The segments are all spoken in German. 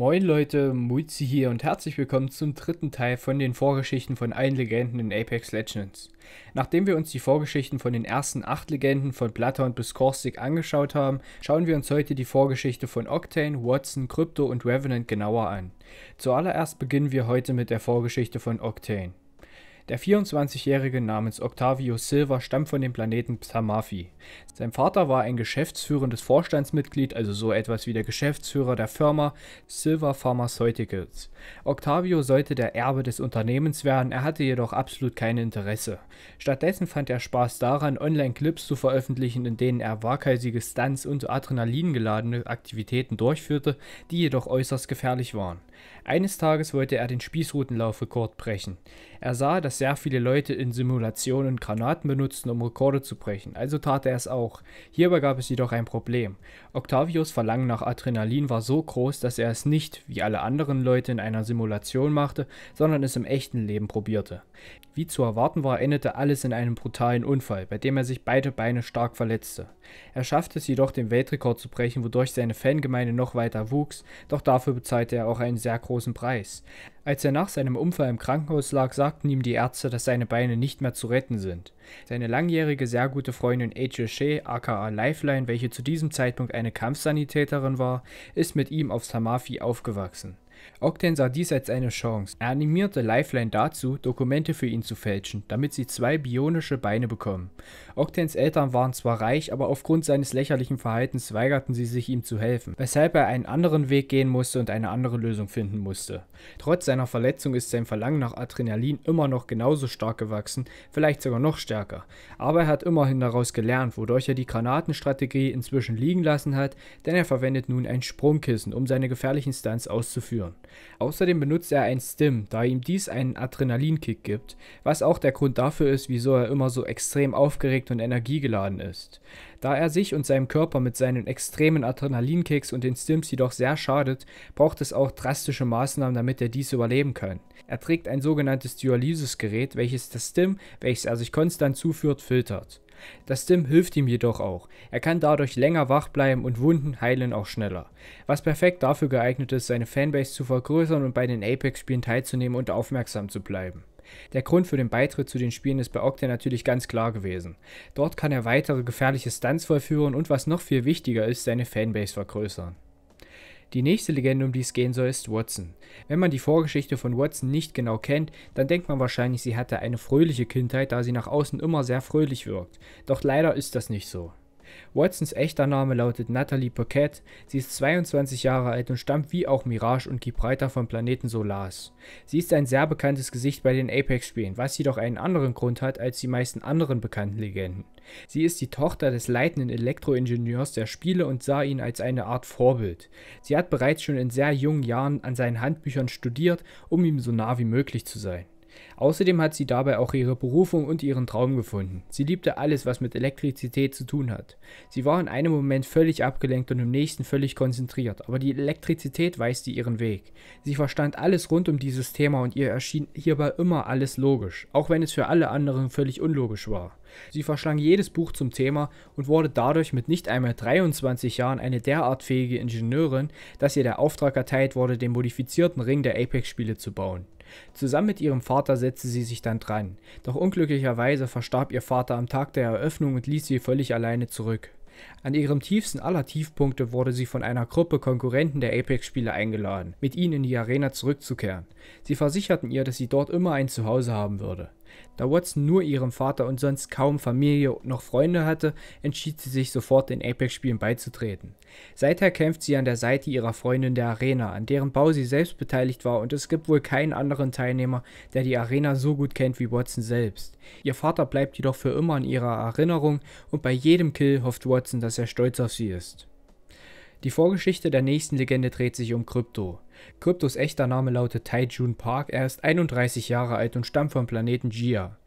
Moin Leute, Muizi hier und herzlich willkommen zum dritten Teil von den Vorgeschichten von allen Legenden in Apex Legends. Nachdem wir uns die Vorgeschichten von den ersten acht Legenden von Blatter bis Caustic angeschaut haben, schauen wir uns heute die Vorgeschichte von Octane, Watson, Crypto und Revenant genauer an. Zuallererst beginnen wir heute mit der Vorgeschichte von Octane. Der 24-Jährige namens Octavio Silva stammt von dem Planeten Psamafi. Sein Vater war ein geschäftsführendes Vorstandsmitglied, also so etwas wie der Geschäftsführer der Firma Silva Pharmaceuticals. Octavio sollte der Erbe des Unternehmens werden, er hatte jedoch absolut kein Interesse. Stattdessen fand er Spaß daran, Online-Clips zu veröffentlichen, in denen er waghalsige Stunts und adrenalingeladene Aktivitäten durchführte, die jedoch äußerst gefährlich waren. Eines Tages wollte er den Spießrutenlaufrekord brechen. Er sah, dass sehr viele Leute in Simulationen Granaten benutzten, um Rekorde zu brechen, also tat er es auch. Hierbei gab es jedoch ein Problem. Octavius Verlangen nach Adrenalin war so groß, dass er es nicht, wie alle anderen Leute in einer Simulation machte, sondern es im echten Leben probierte. Wie zu erwarten war, endete alles in einem brutalen Unfall, bei dem er sich beide Beine stark verletzte. Er schaffte es jedoch, den Weltrekord zu brechen, wodurch seine Fangemeinde noch weiter wuchs, doch dafür bezahlte er auch einen sehr großen Preis. Als er nach seinem Unfall im Krankenhaus lag, sagten ihm die Ärzte, dass seine Beine nicht mehr zu retten sind. Seine langjährige sehr gute Freundin H.J. Shea, aka Lifeline, welche zu diesem Zeitpunkt eine Kampfsanitäterin war, ist mit ihm aufs Samafi aufgewachsen. Octane sah dies als eine Chance. Er animierte Lifeline dazu, Dokumente für ihn zu fälschen, damit sie zwei bionische Beine bekommen. Octanes Eltern waren zwar reich, aber aufgrund seines lächerlichen Verhaltens weigerten sie sich ihm zu helfen, weshalb er einen anderen Weg gehen musste und eine andere Lösung finden musste. Trotz seiner Verletzung ist sein Verlangen nach Adrenalin immer noch genauso stark gewachsen, vielleicht sogar noch stärker. Aber er hat immerhin daraus gelernt, wodurch er die Granatenstrategie inzwischen liegen lassen hat, denn er verwendet nun ein Sprungkissen, um seine gefährlichen Stunts auszuführen. Gehirn. Außerdem benutzt er ein Stim, da ihm dies einen Adrenalinkick gibt, was auch der Grund dafür ist, wieso er immer so extrem aufgeregt und energiegeladen ist. Da er sich und seinem Körper mit seinen extremen Adrenalinkicks und den Stims jedoch sehr schadet, braucht es auch drastische Maßnahmen, damit er dies überleben kann. Er trägt ein sogenanntes Dialysis-Gerät, welches das Stim, welches er sich konstant zuführt, filtert. Das Stim hilft ihm jedoch auch. Er kann dadurch länger wach bleiben und Wunden heilen auch schneller. Was perfekt dafür geeignet ist, seine Fanbase zu vergrößern und bei den Apex-Spielen teilzunehmen und aufmerksam zu bleiben. Der Grund für den Beitritt zu den Spielen ist bei Octa natürlich ganz klar gewesen. Dort kann er weitere gefährliche Stunts vollführen und was noch viel wichtiger ist, seine Fanbase vergrößern. Die nächste Legende, um die es gehen soll, ist Watson. Wenn man die Vorgeschichte von Watson nicht genau kennt, dann denkt man wahrscheinlich, sie hatte eine fröhliche Kindheit, da sie nach außen immer sehr fröhlich wirkt. Doch leider ist das nicht so. Watsons echter Name lautet Natalie Paquette, sie ist 22 Jahre alt und stammt wie auch Mirage und Gibraltar vom Planeten Solas. Sie ist ein sehr bekanntes Gesicht bei den Apex-Spielen, was jedoch einen anderen Grund hat als die meisten anderen bekannten Legenden. Sie ist die Tochter des leitenden Elektroingenieurs der Spiele und sah ihn als eine Art Vorbild. Sie hat bereits schon in sehr jungen Jahren an seinen Handbüchern studiert, um ihm so nah wie möglich zu sein. Außerdem hat sie dabei auch ihre Berufung und ihren Traum gefunden. Sie liebte alles, was mit Elektrizität zu tun hat. Sie war in einem Moment völlig abgelenkt und im nächsten völlig konzentriert, aber die Elektrizität weiste ihren Weg. Sie verstand alles rund um dieses Thema und ihr erschien hierbei immer alles logisch, auch wenn es für alle anderen völlig unlogisch war. Sie verschlang jedes Buch zum Thema und wurde dadurch mit nicht einmal 23 Jahren eine derart fähige Ingenieurin, dass ihr der Auftrag erteilt wurde, den modifizierten Ring der Apex-Spiele zu bauen. Zusammen mit ihrem Vater setzte sie sich dann dran, doch unglücklicherweise verstarb ihr Vater am Tag der Eröffnung und ließ sie völlig alleine zurück. An ihrem tiefsten aller Tiefpunkte wurde sie von einer Gruppe Konkurrenten der apex spiele eingeladen, mit ihnen in die Arena zurückzukehren. Sie versicherten ihr, dass sie dort immer ein Zuhause haben würde. Da Watson nur ihrem Vater und sonst kaum Familie noch Freunde hatte, entschied sie sich sofort den Apex-Spielen beizutreten. Seither kämpft sie an der Seite ihrer Freundin der Arena, an deren Bau sie selbst beteiligt war und es gibt wohl keinen anderen Teilnehmer, der die Arena so gut kennt wie Watson selbst. Ihr Vater bleibt jedoch für immer in ihrer Erinnerung und bei jedem Kill hofft Watson, dass er stolz auf sie ist. Die Vorgeschichte der nächsten Legende dreht sich um Krypto. Kryptos echter Name lautet Taijun Park, er ist 31 Jahre alt und stammt vom Planeten Gia.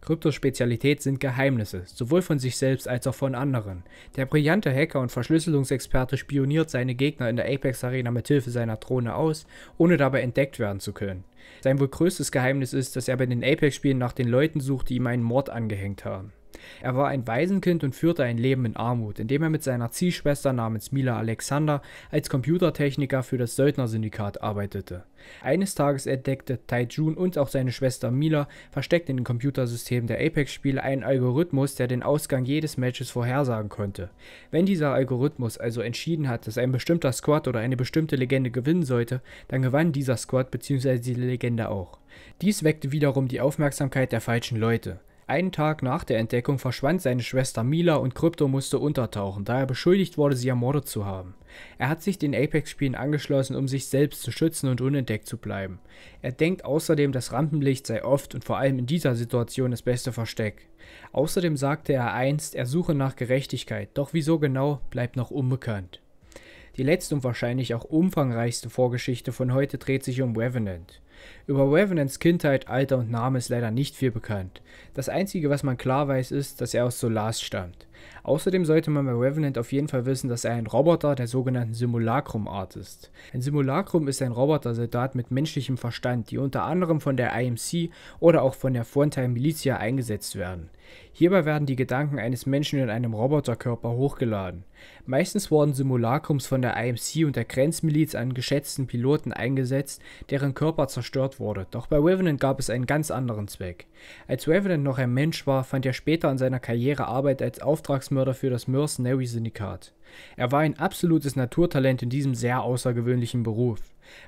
Kryptos Spezialität sind Geheimnisse, sowohl von sich selbst als auch von anderen. Der brillante Hacker und Verschlüsselungsexperte spioniert seine Gegner in der Apex Arena mit Hilfe seiner Drohne aus, ohne dabei entdeckt werden zu können. Sein wohl größtes Geheimnis ist, dass er bei den Apex-Spielen nach den Leuten sucht, die ihm einen Mord angehängt haben. Er war ein Waisenkind und führte ein Leben in Armut, indem er mit seiner Ziehschwester namens Mila Alexander als Computertechniker für das Söldnersyndikat arbeitete. Eines Tages entdeckte Tai Jun und auch seine Schwester Mila versteckt in den Computersystemen der Apex-Spiele einen Algorithmus, der den Ausgang jedes Matches vorhersagen konnte. Wenn dieser Algorithmus also entschieden hat, dass ein bestimmter Squad oder eine bestimmte Legende gewinnen sollte, dann gewann dieser Squad bzw. die Legende auch. Dies weckte wiederum die Aufmerksamkeit der falschen Leute. Einen Tag nach der Entdeckung verschwand seine Schwester Mila und Krypto musste untertauchen, da er beschuldigt wurde, sie ermordet zu haben. Er hat sich den Apex-Spielen angeschlossen, um sich selbst zu schützen und unentdeckt zu bleiben. Er denkt außerdem, das Rampenlicht sei oft und vor allem in dieser Situation das beste Versteck. Außerdem sagte er einst, er suche nach Gerechtigkeit, doch wieso genau, bleibt noch unbekannt. Die letzte und wahrscheinlich auch umfangreichste Vorgeschichte von heute dreht sich um Revenant. Über Revenants Kindheit, Alter und Name ist leider nicht viel bekannt. Das einzige, was man klar weiß, ist, dass er aus Solars stammt. Außerdem sollte man bei Revenant auf jeden Fall wissen, dass er ein Roboter der sogenannten Simulacrum-Art ist. Ein Simulacrum ist ein Robotersoldat mit menschlichem Verstand, die unter anderem von der IMC oder auch von der Frontier Militia eingesetzt werden. Hierbei werden die Gedanken eines Menschen in einem Roboterkörper hochgeladen. Meistens wurden Simulacrums von der IMC und der Grenzmiliz an geschätzten Piloten eingesetzt, deren Körper zerstört wurde. Doch bei Revenant gab es einen ganz anderen Zweck. Als Revenant noch ein Mensch war, fand er später in seiner Karriere Arbeit als Auftragsmörder für das Mercenary Syndikat. Er war ein absolutes Naturtalent in diesem sehr außergewöhnlichen Beruf.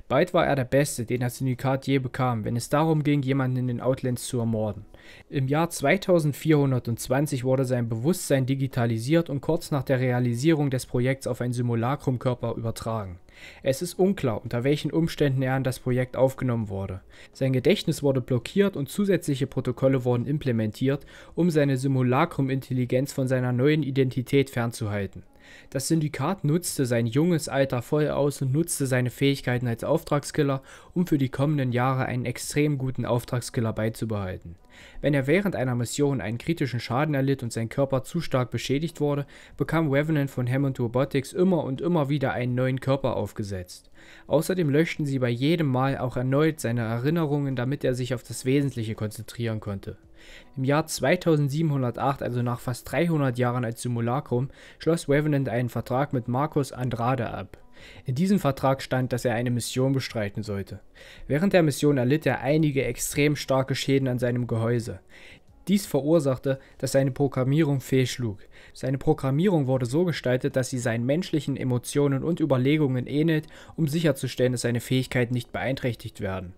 Bald war er der Beste, den das Syndikat je bekam, wenn es darum ging, jemanden in den Outlands zu ermorden. Im Jahr 2420 wurde sein Bewusstsein digitalisiert und kurz nach der Realisierung des Projekts auf einen Simulacrum-Körper übertragen. Es ist unklar, unter welchen Umständen er an das Projekt aufgenommen wurde. Sein Gedächtnis wurde blockiert und zusätzliche Protokolle wurden implementiert, um seine Simulacrum-Intelligenz von seiner neuen Identität fernzuhalten. Das Syndikat nutzte sein junges Alter voll aus und nutzte seine Fähigkeiten als Auftragskiller, um für die kommenden Jahre einen extrem guten Auftragskiller beizubehalten. Wenn er während einer Mission einen kritischen Schaden erlitt und sein Körper zu stark beschädigt wurde, bekam Revenant von Hammond Robotics immer und immer wieder einen neuen Körper aufgesetzt. Außerdem löschten sie bei jedem Mal auch erneut seine Erinnerungen, damit er sich auf das Wesentliche konzentrieren konnte. Im Jahr 2708, also nach fast 300 Jahren als Simulacrum, schloss Revenant einen Vertrag mit Marcus Andrade ab. In diesem Vertrag stand, dass er eine Mission bestreiten sollte. Während der Mission erlitt er einige extrem starke Schäden an seinem Gehäuse. Dies verursachte, dass seine Programmierung fehlschlug. Seine Programmierung wurde so gestaltet, dass sie seinen menschlichen Emotionen und Überlegungen ähnelt, um sicherzustellen, dass seine Fähigkeiten nicht beeinträchtigt werden.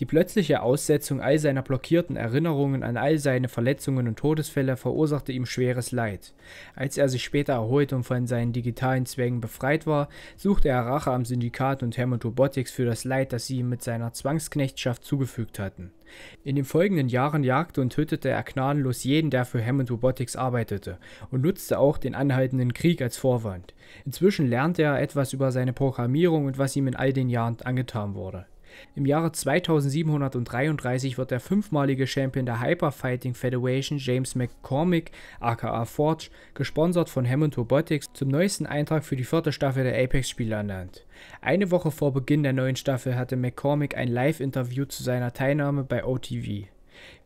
Die plötzliche Aussetzung all seiner blockierten Erinnerungen an all seine Verletzungen und Todesfälle verursachte ihm schweres Leid. Als er sich später erholt und von seinen digitalen Zwängen befreit war, suchte er Rache am Syndikat und Hammond Robotics für das Leid, das sie ihm mit seiner Zwangsknechtschaft zugefügt hatten. In den folgenden Jahren jagte und tötete er gnadenlos jeden, der für Hammond Robotics arbeitete, und nutzte auch den anhaltenden Krieg als Vorwand. Inzwischen lernte er etwas über seine Programmierung und was ihm in all den Jahren angetan wurde. Im Jahre 2733 wird der fünfmalige Champion der Hyperfighting Federation James McCormick, aka Forge, gesponsert von Hammond Robotics, zum neuesten Eintrag für die vierte Staffel der Apex-Spiele ernannt. Eine Woche vor Beginn der neuen Staffel hatte McCormick ein Live-Interview zu seiner Teilnahme bei OTV.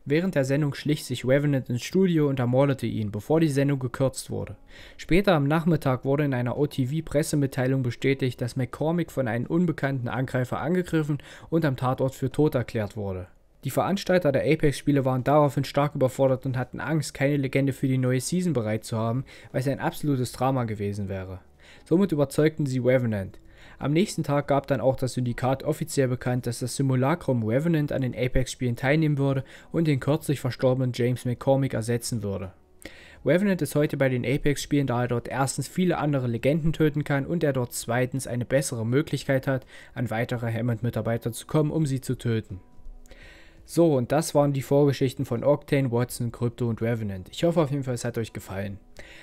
Während der Sendung schlich sich Revenant ins Studio und ermordete ihn, bevor die Sendung gekürzt wurde. Später am Nachmittag wurde in einer OTV-Pressemitteilung bestätigt, dass McCormick von einem unbekannten Angreifer angegriffen und am Tatort für tot erklärt wurde. Die Veranstalter der Apex-Spiele waren daraufhin stark überfordert und hatten Angst, keine Legende für die neue Season bereit zu haben, weil es ein absolutes Drama gewesen wäre. Somit überzeugten sie Revenant. Am nächsten Tag gab dann auch das Syndikat offiziell bekannt, dass das Simulacrum Revenant an den Apex-Spielen teilnehmen würde und den kürzlich verstorbenen James McCormick ersetzen würde. Revenant ist heute bei den Apex-Spielen, da er dort erstens viele andere Legenden töten kann und er dort zweitens eine bessere Möglichkeit hat, an weitere Hammond-Mitarbeiter zu kommen, um sie zu töten. So, und das waren die Vorgeschichten von Octane, Watson, Crypto und Revenant. Ich hoffe auf jeden Fall, es hat euch gefallen.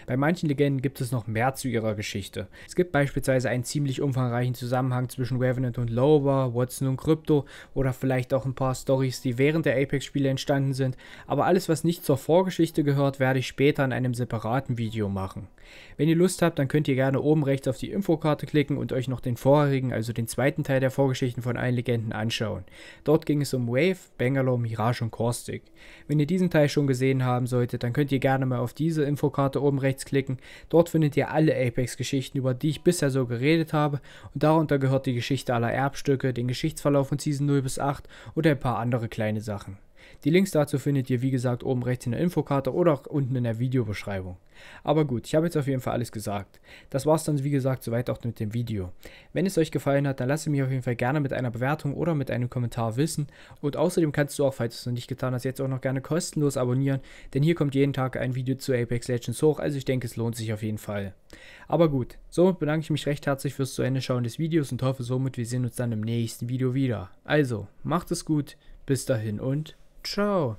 Bei manchen Legenden gibt es noch mehr zu ihrer Geschichte. Es gibt beispielsweise einen ziemlich umfangreichen Zusammenhang zwischen Revenant und Lower, Watson und Crypto oder vielleicht auch ein paar Stories, die während der Apex-Spiele entstanden sind, aber alles, was nicht zur Vorgeschichte gehört, werde ich später in einem separaten Video machen. Wenn ihr Lust habt, dann könnt ihr gerne oben rechts auf die Infokarte klicken und euch noch den vorherigen, also den zweiten Teil der Vorgeschichten von allen Legenden anschauen. Dort ging es um Wave, Bang Bangalore, Mirage und Caustic. Wenn ihr diesen Teil schon gesehen haben solltet, dann könnt ihr gerne mal auf diese Infokarte oben rechts klicken. Dort findet ihr alle Apex-Geschichten, über die ich bisher so geredet habe und darunter gehört die Geschichte aller Erbstücke, den Geschichtsverlauf von Season 0 bis 8 oder ein paar andere kleine Sachen. Die Links dazu findet ihr wie gesagt oben rechts in der Infokarte oder auch unten in der Videobeschreibung. Aber gut, ich habe jetzt auf jeden Fall alles gesagt. Das war es dann wie gesagt soweit auch mit dem Video. Wenn es euch gefallen hat, dann lasst mich auf jeden Fall gerne mit einer Bewertung oder mit einem Kommentar wissen und außerdem kannst du auch, falls du es noch nicht getan hast, jetzt auch noch gerne kostenlos abonnieren, denn hier kommt jeden Tag ein Video zu Apex Legends hoch, also ich denke es lohnt sich auf jeden Fall. Aber gut, somit bedanke ich mich recht herzlich fürs zu Ende schauen des Videos und hoffe somit, wir sehen uns dann im nächsten Video wieder. Also, macht es gut, bis dahin und Ciao.